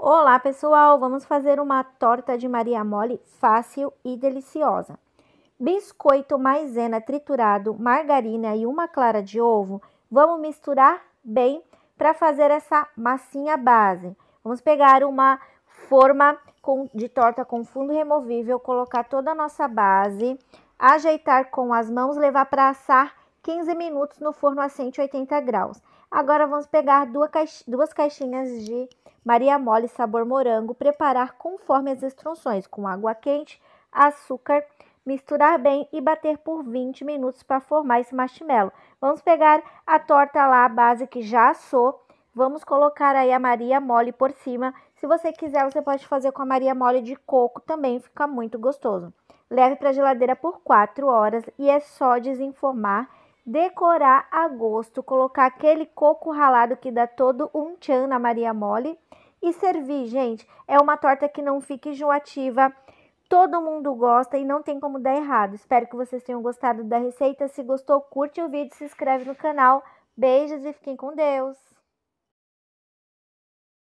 Olá pessoal, vamos fazer uma torta de Maria Mole fácil e deliciosa. Biscoito, maisena triturado, margarina e uma clara de ovo, vamos misturar bem para fazer essa massinha base. Vamos pegar uma forma com, de torta com fundo removível, colocar toda a nossa base, ajeitar com as mãos, levar para assar 15 minutos no forno a 180 graus. Agora vamos pegar duas caixinhas de Maria Mole sabor morango, preparar conforme as instruções, com água quente, açúcar, misturar bem e bater por 20 minutos para formar esse marshmallow. Vamos pegar a torta lá, a base que já assou, vamos colocar aí a Maria Mole por cima. Se você quiser, você pode fazer com a Maria Mole de coco também, fica muito gostoso. Leve para a geladeira por 4 horas e é só desenformar decorar a gosto, colocar aquele coco ralado que dá todo um tchan na Maria Mole e servir, gente. É uma torta que não fica enjoativa, todo mundo gosta e não tem como dar errado. Espero que vocês tenham gostado da receita. Se gostou, curte o vídeo, se inscreve no canal. Beijos e fiquem com Deus!